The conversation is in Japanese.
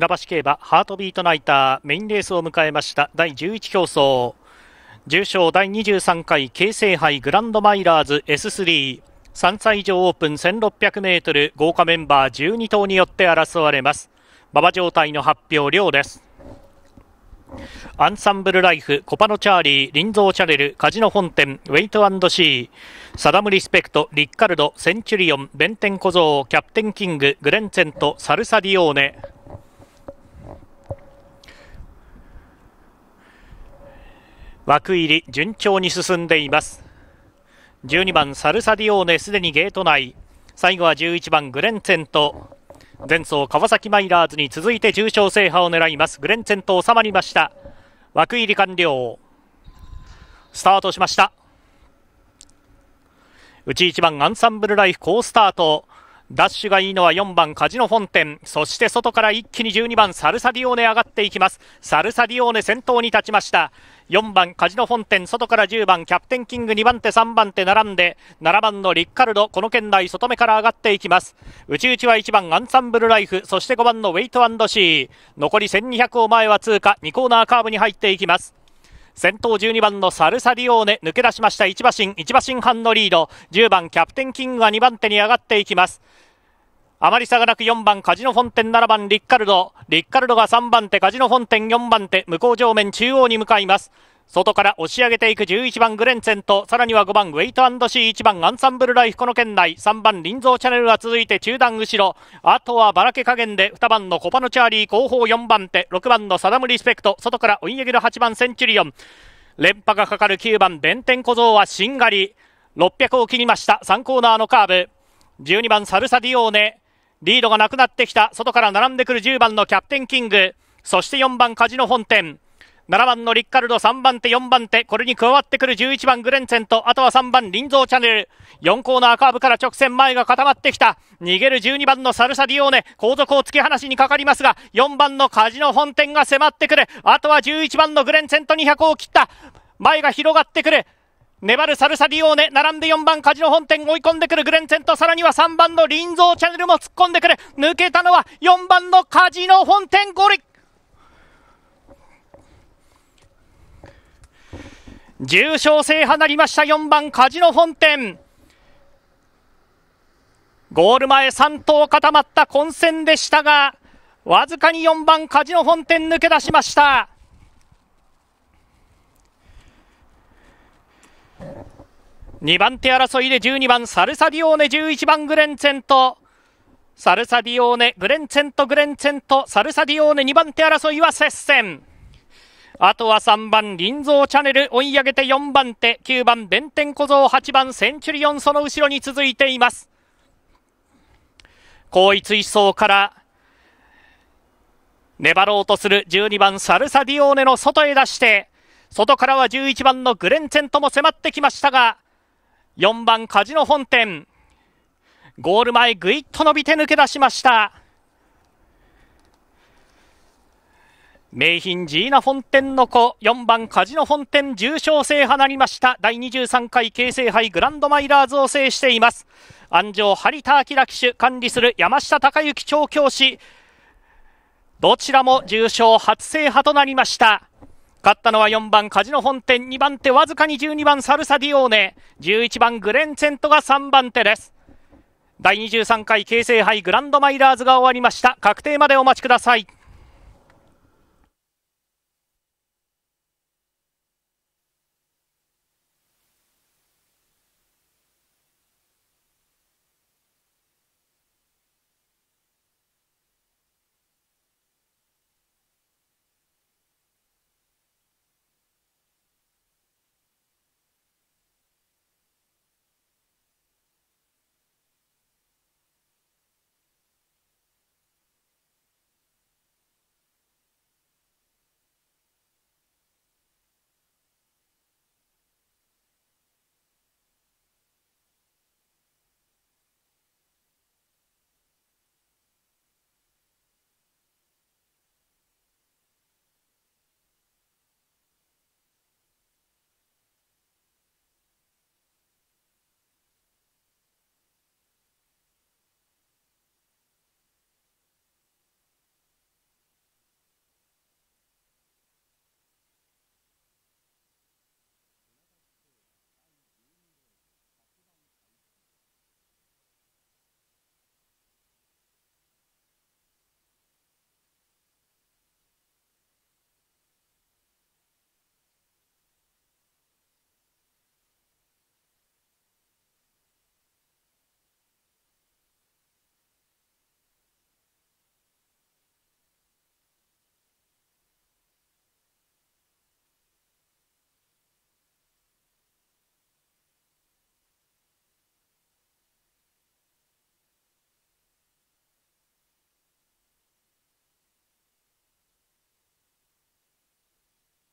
船橋競馬ハートビートナイターメインレースを迎えました第11競争重賞第23回京成杯グランドマイラーズ S3 3歳以上オープン 1600m 豪華メンバー12頭によって争われます馬場状態の発表量ですアンサンブルライフ、コパノチャーリー、リンゾーチャレル、カジノ本店、ウェイトシー、サダムリスペクト、リッカルド、センチュリオン、ベンテン小僧、キャプテンキング、グレンツェント、サルサディオーネ、枠入り順調に進んでいます12番サルサディオーネすでにゲート内最後は11番グレンツェント前走川崎マイラーズに続いて重賞制覇を狙いますグレンツェント収まりました枠入り完了スタートしました内1番アンサンブルライフ好スタートダッシュがいいのは4番カジノフォンテンそして外から一気に12番サルサディオーネ上がっていきますサルサディオーネ先頭に立ちました4番カジノフォンテン外から10番キャプテンキング2番手3番手並んで7番のリッカルドこの圏内外目から上がっていきます内々は1番アンサンブルライフそして5番のウェイトシー残り1200を前は通過2コーナーカーブに入っていきます先頭12番のサルサディオーネ抜け出しました1馬身1馬身半のリード10番キャプテンキングが2番手に上がっていきますあまり差がなく4番カジノフォンテン7番リッカルドリッカルドが3番手カジノフォンテン4番手向こう上面中央に向かいます外から押し上げていく11番グレンツェンとさらには5番ウェイトシー、1番アンサンブルライフこの圏内3番ゾ蔵チャネルは続いて中段後ろあとはバラケ加減で2番のコパノチャーリー後方4番手6番のサダムリスペクト外から追い上げる8番センチュリオン連覇がかかる9番弁天小僧はしんがり600を切りました3コーナーのカーブ12番サルサディオーネリードがなくなってきた外から並んでくる10番のキャプテンキングそして4番カジノ本店7番のリッカルド、3番手、4番手、これに加わってくる11番グレンツェント、あとは3番ゾ蔵チャンネル。4コーナーカーブから直線前が固まってきた。逃げる12番のサルサディオーネ、後続を突き放しにかかりますが、4番のカジノ本店が迫ってくる。あとは11番のグレンツェント200を切った。前が広がってくる。粘るサルサディオーネ、並んで4番カジノ本店追い込んでくるグレンツェント、さらには3番のゾ蔵チャンネルも突っ込んでくる。抜けたのは4番のカジノ本店ゴリ重賞制覇なりました4番カジノ本店ゴール前3頭固まった混戦でしたがわずかに4番カジノ本店抜け出しました2番手争いで12番サルサディオーネ11番グレンツェントサルサディオーネグレンツェントグレンツェントサルサディオーネ2番手争いは接戦あとは3番、林蔵チャネル、追い上げて4番手、9番、弁天小僧、8番、センチュリオン、その後ろに続いています。後一一走から粘ろうとする12番サルサディオーネの外へ出して外からは11番のグレンツェントも迫ってきましたが4番カジノ本店ゴール前ぐいっと伸びて抜け出しました。名品ジーナ・フォンテンの子4番カジノ・フォンテン重賞制覇なりました第23回京成杯グランドマイラーズを制しています安城張田明騎手管理する山下孝之調教師どちらも重賞初制覇となりました勝ったのは4番カジノ本店2番手わずかに12番サルサディオーネ11番グレンセェントが3番手です第23回京成杯グランドマイラーズが終わりました確定までお待ちください